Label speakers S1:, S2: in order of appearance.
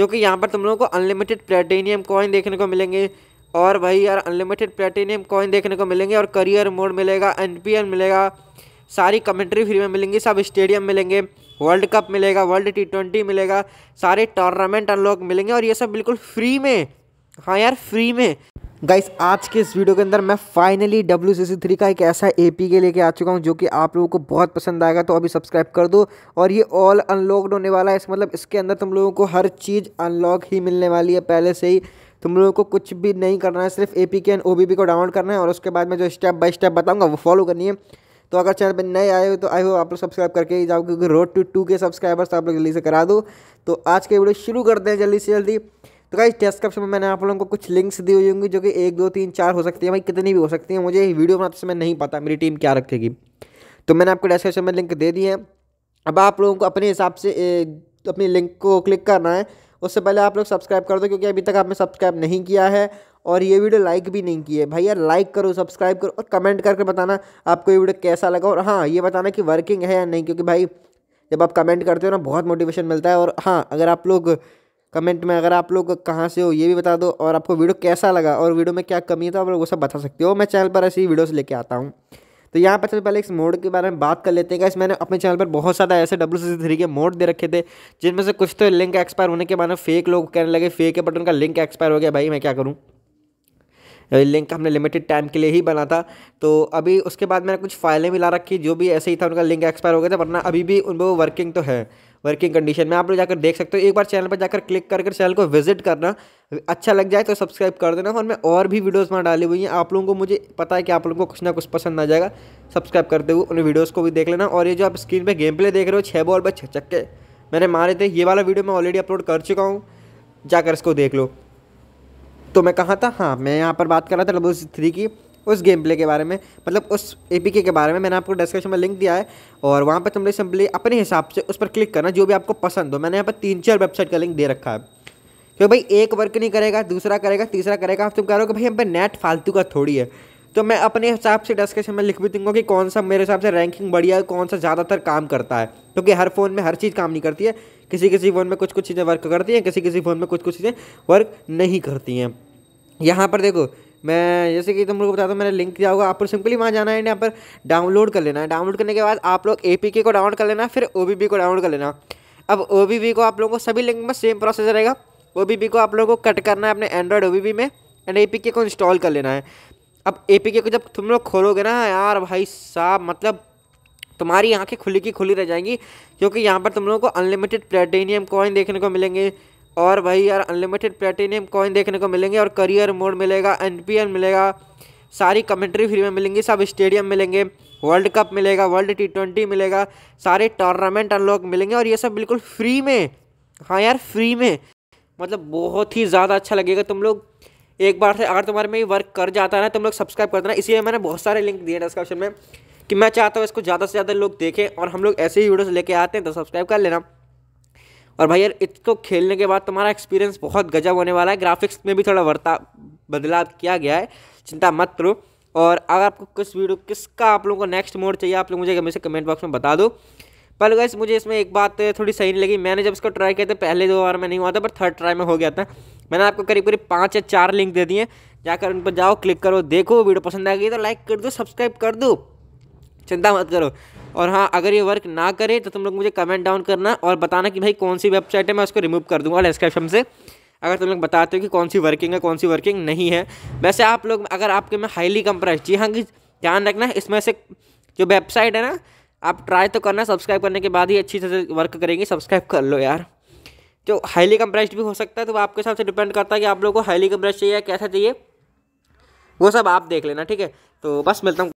S1: क्योंकि यहाँ पर तुम लोगों को अनलिमिटेड प्लेटेनियम कॉइन देखने को मिलेंगे और भाई यार अनलिमिटेड प्लेटेनियम कॉइन देखने को मिलेंगे और करियर मोड मिलेगा एन मिलेगा सारी कमेंट्री फ्री में मिलेंगी सब स्टेडियम मिलेंगे वर्ल्ड कप मिलेगा वर्ल्ड टी ट्वेंटी मिलेगा सारे टूर्नामेंट अनलॉक मिलेंगे और ये सब बिल्कुल फ्री में हाँ यार फ्री में गाइस आज के इस वीडियो के अंदर मैं finally W C C three का एक ऐसा ए पी के लेके आ चुका हूँ जो कि आप लोगों को बहुत पसंद आएगा तो अभी सब्सक्राइब कर दो और ये ऑल अनलॉकड होने वाला है इस मतलब इसके अंदर तुम लोगों को हर चीज़ अनलॉक ही मिलने वाली है पहले से ही तुम लोगों को कुछ भी नहीं करना है सिर्फ A P K and O B को डाउनलोड करना है और उसके बाद में जो स्टेप बाई स्टेप बताऊँगा वो फॉलो करनी है तो अगर चैनल पर नए आए हो तो आई हो आप लोग सब्सक्राइब करके ही जाओ क्योंकि road to two K subscribers तो आप लोग जल्दी से करा दो तो आज के वीडियो शुरू करते हैं जल्दी से जल्दी तो गाइस डिस्क्रिप्शन में मैंने आप लोगों को कुछ लिंक्स दी हुई होंगी जो कि एक दो तीन चार हो सकती है भाई कितनी भी हो सकती है मुझे वीडियो बनाते समय नहीं पता मेरी टीम क्या रखेगी तो मैंने आपको डिस्क्रिप्शन में लिंक दे दी है अब आप लोगों को अपने हिसाब से अपनी लिंक को क्लिक करना है उससे पहले आप लोग सब्सक्राइब कर दो क्योंकि अभी तक आपने सब्सक्राइब नहीं किया है और ये वीडियो लाइक भी नहीं किए भैया भाई यार लाइक करो सब्सक्राइब करो और कमेंट करके बताना आपको ये वीडियो कैसा लगा और हाँ ये बताना कि वर्किंग है या नहीं क्योंकि भाई जब आप कमेंट करते हो ना बहुत मोटिवेशन मिलता है और हाँ अगर आप लोग कमेंट में अगर आप लोग कहाँ से हो ये भी बता दो और आपको वीडियो कैसा लगा और वीडियो में क्या कमी है तो आप लोग वो सब बता सकते हो मैं चैनल पर ऐसी वीडियोस लेके आता हूँ तो यहाँ पर सबसे पहले इस मोड के बारे में बात कर लेते हैं इस मैंने अपने चैनल पर बहुत सारे ऐसे डब्ल्यू थ्री के मोड दे रखे थे जिनमें से कुछ तो लिंक एक्सपायर होने के बाद फेक लोग कहने लगे फेक है बट उनका लिंक एक्सपायर हो गया भाई मैं क्या करूँ लिंक हमने लिमिटेड टाइम के लिए ही बना था तो अभी उसके बाद मैंने कुछ फाइलें भी ला रखी जो भी ऐसे ही था उनका लिंक एक्सपायर हो गया था वरना अभी भी उन वो वर्किंग तो है वर्किंग कंडीशन में आप लोग जाकर देख सकते हो एक बार चैनल पर जाकर क्लिक करके चैनल को विजिट करना अच्छा लग जाए तो सब्सक्राइब कर देना और मैं और भी वीडियोस वहाँ डाली हुई हैं आप लोगों को मुझे पता है कि आप लोगों को कुछ ना कुछ पसंद आ जाएगा सब्सक्राइब करते हुए उन वीडियोज़ को भी देख लेना और ये जो आप स्क्रीन पर गेम प्ले देख रहे हो छः बॉल पर छक्के चक्के मैंने मारे थे ये वाला वीडियो मैं ऑलरेडी अपलोड कर चुका हूँ जाकर इसको देख लो तो मैं कहाँ था हाँ मैं यहाँ पर बात कर रहा था लबोज थ्री की उस गेम प्ले के बारे में मतलब उस ए के बारे में मैंने आपको डिस्क्रिप्शन में लिंक दिया है और वहाँ पर तुम लोग सिंपली अपने हिसाब से उस पर क्लिक करना जो भी आपको पसंद हो मैंने यहाँ पर तीन चार वेबसाइट का लिंक दे रखा है क्यों भाई एक वर्क नहीं करेगा दूसरा करेगा तीसरा करेगा आप तुम कह रहे हो कि भाई हम पे नेट फालतू का थोड़ी है तो मैं अपने हिसाब से डिस्कशन में लिख भी दूंगा कि कौन सा मेरे हिसाब से रैंकिंग बढ़िया है कौन सा ज़्यादातर काम करता है क्योंकि तो हर फ़ोन में हर चीज़ काम नहीं करती है किसी किसी फ़ोन में कुछ कुछ चीज़ें वर्क करती हैं किसी किसी फ़ोन में कुछ कुछ चीज़ें वर्क नहीं करती हैं यहाँ पर देखो मैं जैसे कि तुम लोग को बताता हूँ मेरा लिंक दिया होगा आप लोग सिंपली वहाँ जाना है यहाँ पर डाउनलोड कर लेना है डाउनलोड करने के बाद आप लोग ए को डाउनलोड कर लेना फिर ओ को डाउनलोड कर लेना अब ओ को आप लोगों को सभी लिंक में सेम प्रोसेस रहेगा ओ को आप लोगों को कट करना है अपने एंड्रॉयड ओ में एंड ए को इंस्टॉल कर लेना है अब ए को जब तुम लोग खोलोगे ना यार भाई साहब मतलब तुम्हारी आंखें खुली की खुली रह जाएंगी क्योंकि यहाँ पर तुम लोगों को अनलिमिटेड प्लेटेनियम कॉइन देखने को मिलेंगे और भाई यार अनलिमिटेड प्लेटिनियम कॉइन देखने को मिलेंगे और करियर मोड मिलेगा एन मिलेगा सारी कमेंट्री फ्री में मिलेंगी सब स्टेडियम मिलेंगे वर्ल्ड कप मिलेगा वर्ल्ड टी ट्वेंटी मिलेगा सारे टूर्नामेंट अनलॉक मिलेंगे और ये सब बिल्कुल फ्री में हाँ यार फ्री में मतलब बहुत ही ज़्यादा अच्छा लगेगा तुम लोग एक बार से अगर तुम्हारे में ये वर्क कर जाता है ना तुम लोग सब्सक्राइब कर देना इसीलिए मैंने बहुत सारे लिंक दिए डिस्क्रिप्शन में कि मैं चाहता हूँ इसको ज़्यादा से ज़्यादा लोग देखें और हम लोग ऐसे ही वीडियोस लेके आते हैं तो सब्सक्राइब कर लेना और भाई यार इसको खेलने के बाद तुम्हारा एक्सपीरियंस बहुत गजब होने वाला है ग्राफिक्स में भी थोड़ा वर्ता बदलाव किया गया है चिंता मत करो और अगर आपको किस वीडियो किसका आप लोगों को नेक्स्ट मोड चाहिए आप लोग मुझे से कमेंट बॉक्स में बता दो पर गैस मुझे इसमें एक बात थोड़ी सही नहीं लगी मैंने जब इसको ट्राई किया था पहले दो बार में नहीं हुआ था पर थर्ड ट्राई में हो गया था मैंने आपको करीब करीब पाँच या चार लिंक दे दिए जाकर उन पर जाओ क्लिक करो देखो वीडियो पसंद आ गई तो लाइक कर दो सब्सक्राइब कर दो चिंता मत करो और हाँ अगर ये वर्क ना करे तो तुम लोग मुझे कमेंट डाउन करना और बताना कि भाई कौन सी वेबसाइट है मैं उसको रिमूव कर दूंगा डिस्क्रिप्शन से अगर तुम लोग बताते हो कि कौन सी वर्किंग है कौन सी वर्किंग नहीं है वैसे आप लोग अगर आपके में हाईली कंप्रेस जी हाँ कि ध्यान रखना इसमें से जो वेबसाइट है ना आप ट्राई तो करना सब्सक्राइब करने के बाद ही अच्छी तरह से वर्क करेंगे सब्सक्राइब कर लो यार जो हाईली कंप्रेस्ड भी हो सकता है तो वो आपके हिसाब से डिपेंड करता है कि आप लोगों को हाईली कंप्रेस चाहिए या कैसा चाहिए वो सब आप देख लेना ठीक है तो बस मिलता हूँ